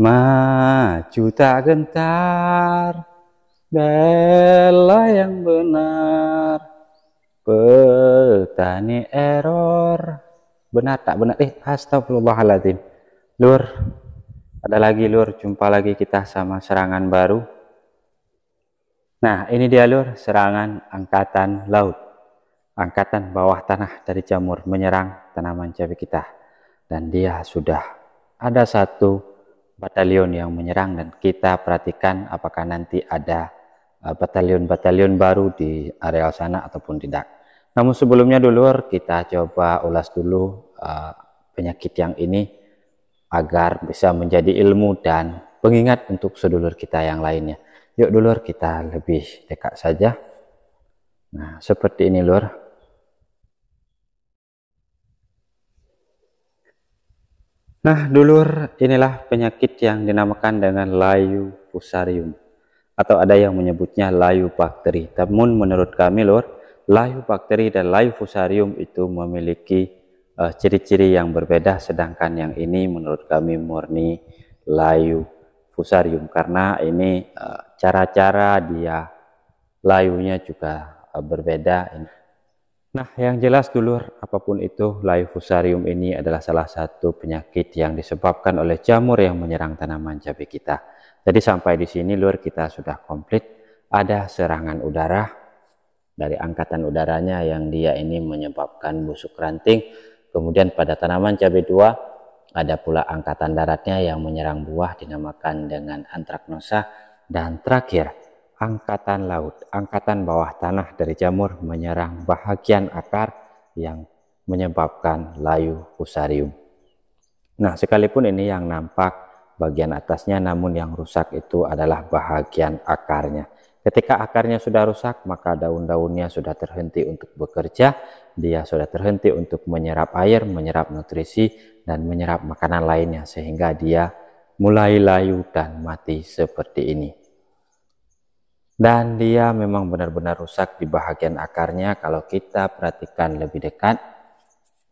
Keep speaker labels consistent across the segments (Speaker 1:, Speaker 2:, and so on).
Speaker 1: Maju tak gentar, bela yang benar. Petani error. Benar tak benar? Eh, astagfirullahaladzim. Lur, ada lagi lur. Jumpa lagi kita sama serangan baru. Nah, ini dia lur serangan angkatan laut. Angkatan bawah tanah dari jamur menyerang tanaman cabai kita. Dan dia sudah ada satu batalion yang menyerang dan kita perhatikan apakah nanti ada eh, batalion-batalion baru di areal sana ataupun tidak. Namun sebelumnya dulu kita coba ulas dulu uh, penyakit yang ini agar bisa menjadi ilmu dan pengingat untuk sedulur kita yang lainnya. Yuk dulur kita lebih dekat saja. Nah, seperti ini lur. Nah, dulur, inilah penyakit yang dinamakan dengan layu fusarium atau ada yang menyebutnya layu bakteri. Namun menurut kami, lor layu bakteri dan layu fusarium itu memiliki eh, ciri-ciri uh, yang berbeda sedangkan yang ini menurut kami murni layu fusarium karena ini eh, cara-cara uh, dia layunya juga uh, berbeda. Nah, yang jelas dulur, apapun itu, laifusarium ini adalah salah satu penyakit yang disebabkan oleh jamur yang menyerang tanaman cabai kita. Jadi sampai di sini lur kita sudah komplit. Ada serangan udara dari angkatan udaranya yang dia ini menyebabkan busuk ranting. Kemudian pada tanaman cabai dua ada pula angkatan daratnya yang menyerang buah dinamakan dengan antraknosa dan terakhir angkatan laut, angkatan bawah tanah dari jamur menyerang bahagian akar yang menyebabkan layu fusarium. Nah, sekalipun ini yang nampak bagian atasnya, namun yang rusak itu adalah bahagian akarnya. Ketika akarnya sudah rusak, maka daun-daunnya sudah terhenti untuk bekerja, dia sudah terhenti untuk menyerap air, menyerap nutrisi, dan menyerap makanan lainnya, sehingga dia mulai layu dan mati seperti ini dan dia memang benar-benar rusak di bagian akarnya kalau kita perhatikan lebih dekat.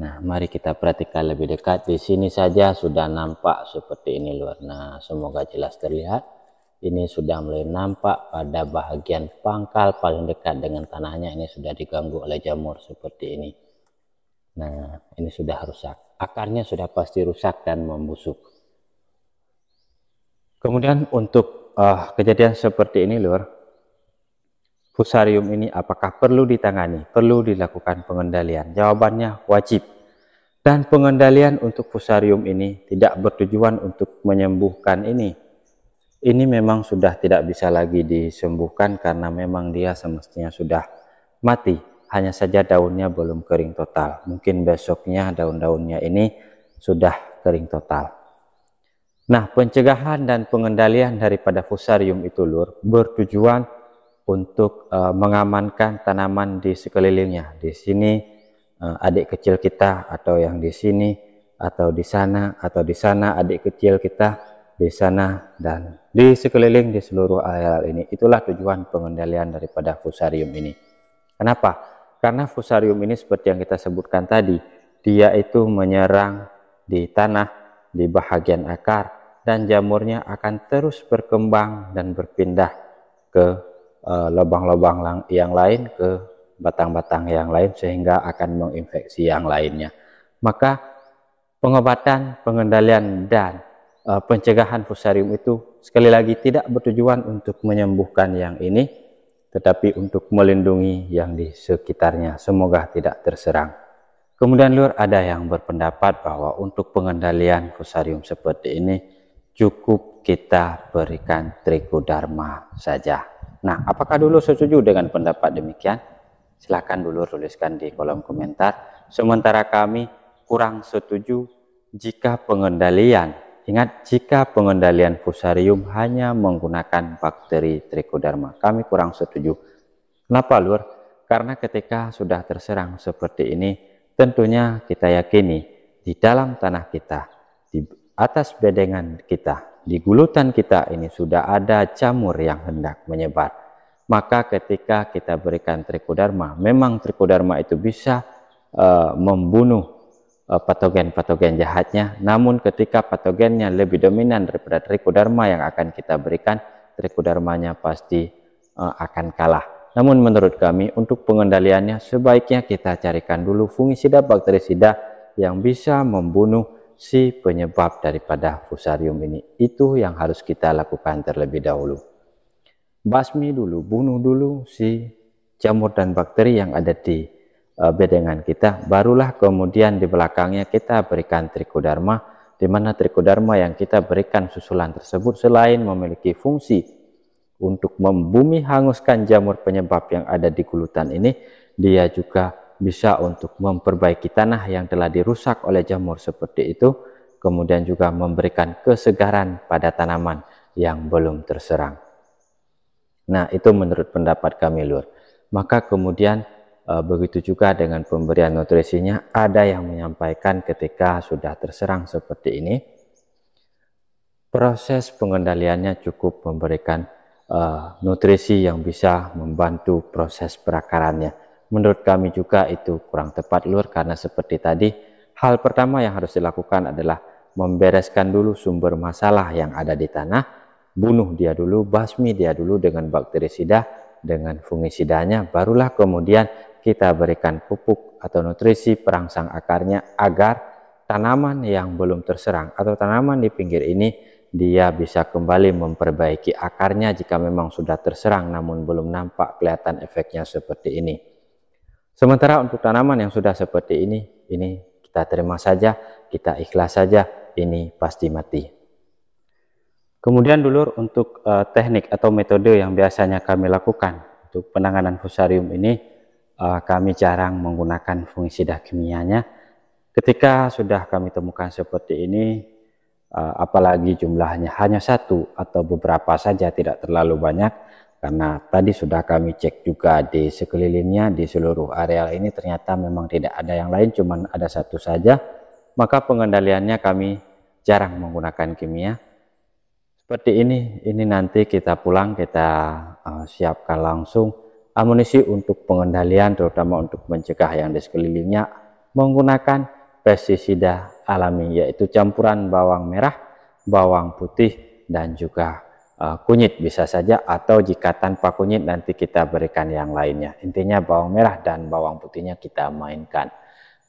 Speaker 1: Nah, mari kita perhatikan lebih dekat. Di sini saja sudah nampak seperti ini luar. Nah, Semoga jelas terlihat. Ini sudah mulai nampak pada bagian pangkal paling dekat dengan tanahnya. Ini sudah diganggu oleh jamur seperti ini. Nah, ini sudah rusak. Akarnya sudah pasti rusak dan membusuk. Kemudian untuk uh, kejadian seperti ini, lur, fusarium ini apakah perlu ditangani, perlu dilakukan pengendalian? Jawabannya wajib. Dan pengendalian untuk fusarium ini tidak bertujuan untuk menyembuhkan ini. Ini memang sudah tidak bisa lagi disembuhkan karena memang dia semestinya sudah mati. Hanya saja daunnya belum kering total. Mungkin besoknya daun-daunnya ini sudah kering total. Nah, pencegahan dan pengendalian daripada fusarium itu lur bertujuan untuk uh, mengamankan tanaman di sekelilingnya. Di sini uh, adik kecil kita atau yang di sini atau di sana atau di sana adik kecil kita di sana dan di sekeliling di seluruh areal ini. Itulah tujuan pengendalian daripada fusarium ini. Kenapa? Karena fusarium ini seperti yang kita sebutkan tadi, dia itu menyerang di tanah, di bahagian akar, dan jamurnya akan terus berkembang dan berpindah ke Eh, lubang-lubang yang lain ke batang-batang yang lain sehingga akan menginfeksi yang lainnya. Maka pengobatan, pengendalian dan uh, pencegahan fusarium itu sekali lagi tidak bertujuan untuk menyembuhkan yang ini tetapi untuk melindungi yang di sekitarnya semoga tidak terserang. Kemudian lur ada yang berpendapat bahwa untuk pengendalian fusarium seperti ini cukup kita berikan trikodarma saja. Nah, apakah dulu setuju dengan pendapat demikian? Silahkan dulu tuliskan di kolom komentar. Sementara kami kurang setuju jika pengendalian, ingat jika pengendalian fusarium hanya menggunakan bakteri trichoderma. Kami kurang setuju. Kenapa Lur? Karena ketika sudah terserang seperti ini, tentunya kita yakini di dalam tanah kita, di atas bedengan kita, di gulutan kita ini sudah ada jamur yang hendak menyebar. Maka ketika kita berikan trikodarma, memang trikodarma itu bisa uh, membunuh eh, patogen-patogen jahatnya. Namun ketika patogennya lebih dominan daripada trikodarma yang akan kita berikan, trikodarmanya pasti uh, akan kalah. Namun menurut kami untuk pengendaliannya sebaiknya kita carikan dulu fungisida bakterisida yang bisa membunuh si penyebab daripada fusarium ini. Itu yang harus kita lakukan terlebih dahulu. Basmi dulu, bunuh dulu si jamur dan bakteri yang ada di eh, bedengan kita. Barulah kemudian di belakangnya kita berikan trikodarma, di mana trikodarma yang kita berikan susulan tersebut selain memiliki fungsi untuk membumi hanguskan jamur penyebab yang ada di kulutan ini, dia juga bisa untuk memperbaiki tanah yang telah dirusak oleh jamur seperti itu, kemudian juga memberikan kesegaran pada tanaman yang belum terserang. Nah, itu menurut pendapat kami, Lur. Maka kemudian eh, begitu juga dengan pemberian nutrisinya, ada yang menyampaikan ketika sudah terserang seperti ini, proses pengendaliannya cukup memberikan e, nutrisi yang bisa membantu proses perakarannya Menurut kami juga itu kurang tepat Lur karena seperti tadi hal pertama yang harus dilakukan adalah membereskan dulu sumber masalah yang ada di tanah, bunuh dia dulu, basmi dia dulu dengan bakterisida, dengan fungisidanya, barulah kemudian kita berikan pupuk atau nutrisi perangsang akarnya agar tanaman yang belum terserang atau tanaman di pinggir ini dia bisa kembali memperbaiki akarnya jika memang sudah terserang namun belum nampak kelihatan efeknya seperti ini. Sementara untuk tanaman yang sudah seperti ini, ini kita terima saja, kita ikhlas saja, ini pasti mati. Kemudian dulur untuk uh, teknik atau metode yang biasanya kami lakukan untuk penanganan fusarium ini, uh, kami jarang menggunakan fungisida kimianya. Ketika sudah kami temukan seperti ini, uh, apalagi jumlahnya hanya satu atau beberapa saja, tidak terlalu banyak, karena tadi sudah kami cek juga di sekelilingnya di seluruh areal ini ternyata memang tidak ada yang lain cuman ada satu saja maka pengendaliannya kami jarang menggunakan kimia seperti ini ini nanti kita pulang kita uh, siapkan langsung amunisi untuk pengendalian terutama untuk mencegah yang di sekelilingnya menggunakan pestisida alami yaitu campuran bawang merah bawang putih dan juga uh, kunyit bisa saja atau jika tanpa kunyit nanti kita berikan yang lainnya. Intinya bawang merah dan bawang putihnya kita mainkan.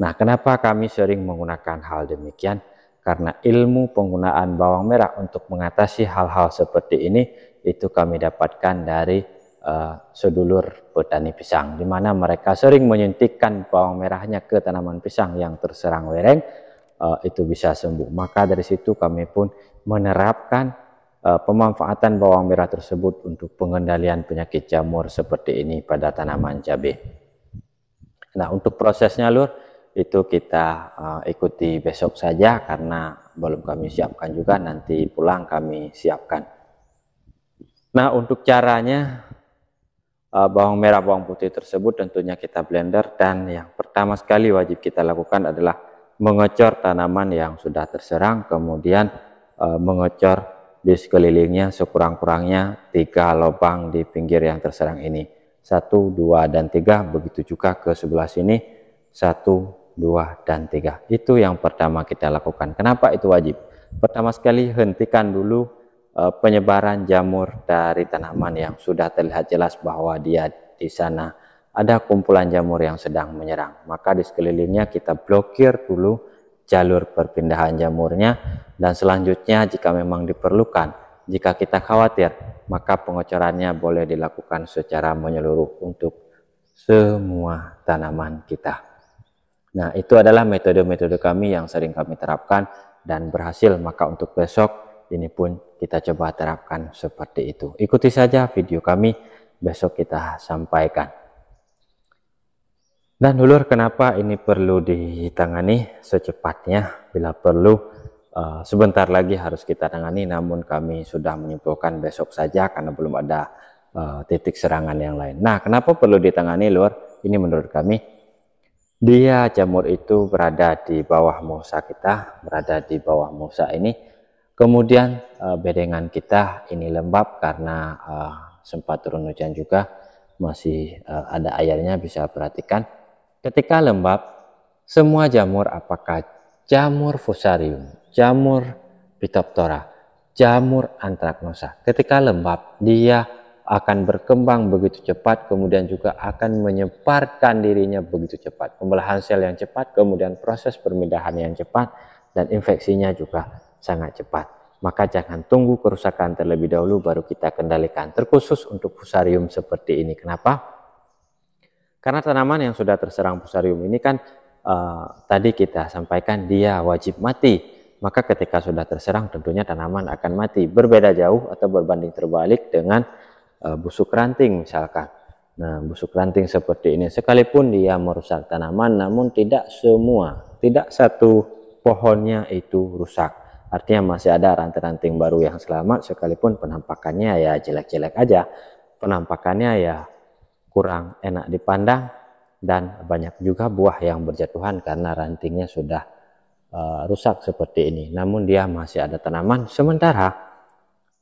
Speaker 1: Nah, kenapa kami sering menggunakan hal demikian? Karena ilmu penggunaan bawang merah untuk mengatasi hal-hal seperti ini itu kami dapatkan dari uh, sedulur petani pisang di mana mereka sering menyuntikkan bawang merahnya ke tanaman pisang yang terserang wereng uh, itu bisa sembuh. Maka dari situ kami pun menerapkan Eh, pemanfaatan bawang merah tersebut untuk pengendalian penyakit jamur seperti ini pada tanaman cabai. Nah, untuk prosesnya Lur, itu kita uh, ikuti besok saja karena belum kami siapkan juga nanti pulang kami siapkan. Nah, untuk caranya uh, bawang merah, bawang putih tersebut tentunya kita blender dan yang pertama sekali wajib kita lakukan adalah mengecor tanaman yang sudah terserang kemudian uh, mengecor di sekelilingnya sekurang-kurangnya tiga lubang di pinggir yang terserang ini. Satu, dua, dan tiga. Begitu juga ke sebelah sini. Satu, dua, dan tiga. Itu yang pertama kita lakukan. Kenapa itu wajib? Pertama sekali hentikan dulu eh, penyebaran jamur dari tanaman yang sudah terlihat jelas bahwa dia di sana ada kumpulan jamur yang sedang menyerang. Maka di sekelilingnya kita blokir dulu jalur perpindahan jamurnya dan selanjutnya jika memang diperlukan jika kita khawatir maka pengocorannya boleh dilakukan secara menyeluruh untuk semua tanaman kita. Nah, itu adalah metode-metode kami yang sering kami terapkan dan berhasil, maka untuk besok ini pun kita coba terapkan seperti itu. Ikuti saja video kami, besok kita sampaikan. Dan nah, dulur kenapa ini perlu ditangani secepatnya bila perlu uh, sebentar lagi harus kita tangani namun kami sudah menyimpulkan besok saja karena belum ada uh, titik serangan yang lain. Nah, kenapa perlu ditangani lur? Ini menurut kami dia jamur itu berada di bawah musa kita, berada di bawah musa ini Kemudian uh, bedengan kita ini lembab karena uh, sempat turun hujan juga masih uh, ada airnya bisa perhatikan. Ketika lembab, semua jamur apakah jamur fusarium, jamur Pitoptora, jamur antraknosa. Ketika lembab, dia akan berkembang begitu cepat, kemudian juga akan menyebarkan dirinya begitu cepat. Pembelahan sel yang cepat, kemudian proses permindahan yang cepat, dan infeksinya juga sangat cepat. Maka jangan tunggu kerusakan terlebih dahulu baru kita kendalikan, terkhusus untuk fusarium seperti ini. Kenapa? Karena tanaman yang sudah terserang fusarium ini kan uh, tadi kita sampaikan dia wajib mati. Maka ketika sudah terserang tentunya tanaman akan mati. Berbeda jauh atau berbanding terbalik dengan uh, busuk ranting misalkan. Nah, busuk ranting seperti ini sekalipun dia merusak tanaman namun tidak semua, tidak satu pohonnya itu rusak. Artinya masih ada ranting-ranting baru yang selamat sekalipun penampakannya ya jelek-jelek aja. Penampakannya ya kurang enak dipandang dan banyak juga buah yang berjatuhan karena rantingnya sudah e, rusak seperti ini. Namun dia masih ada tanaman. Sementara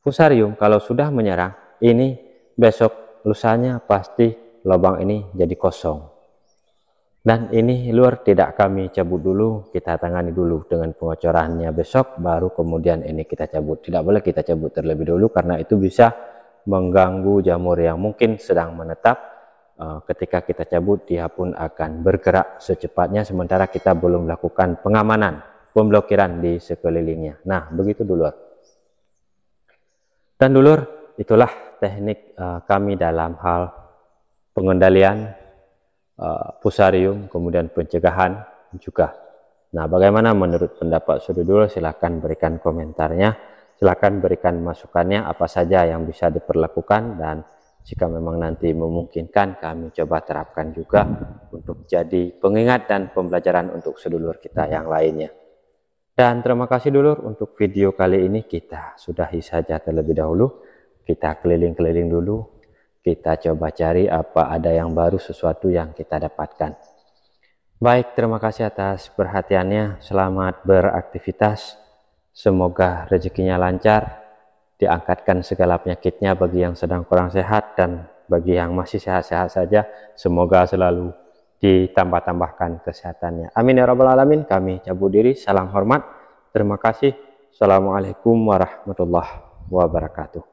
Speaker 1: fusarium kalau sudah menyerang, ini besok lusanya pasti lubang ini jadi kosong. Dan ini luar tidak kami cabut dulu, kita tangani dulu dengan pengocorannya besok, baru kemudian ini kita cabut. Tidak boleh kita cabut terlebih dulu karena itu bisa mengganggu jamur yang mungkin sedang menetap Eh, ketika kita cabut dia pun akan bergerak secepatnya sementara kita belum melakukan pengamanan pemblokiran di sekelilingnya nah begitu dulu. dan dulur itulah teknik uh, kami dalam hal pengendalian uh, eh, pusarium kemudian pencegahan juga nah bagaimana menurut pendapat saudara dulur silahkan berikan komentarnya silahkan berikan masukannya apa saja yang bisa diperlakukan dan jika memang nanti memungkinkan kami coba terapkan juga untuk jadi pengingat dan pembelajaran untuk sedulur kita yang lainnya. Dan terima kasih dulur untuk video kali ini kita sudahi saja terlebih dahulu. Kita keliling-keliling dulu. Kita coba cari apa ada yang baru sesuatu yang kita dapatkan. Baik, terima kasih atas perhatiannya. Selamat beraktivitas. Semoga rezekinya lancar, diangkatkan segala penyakitnya bagi yang sedang kurang sehat dan bagi yang masih sehat-sehat saja semoga selalu ditambah-tambahkan kesehatannya amin ya rabbal alamin kami cabut diri salam hormat terima kasih assalamualaikum warahmatullahi wabarakatuh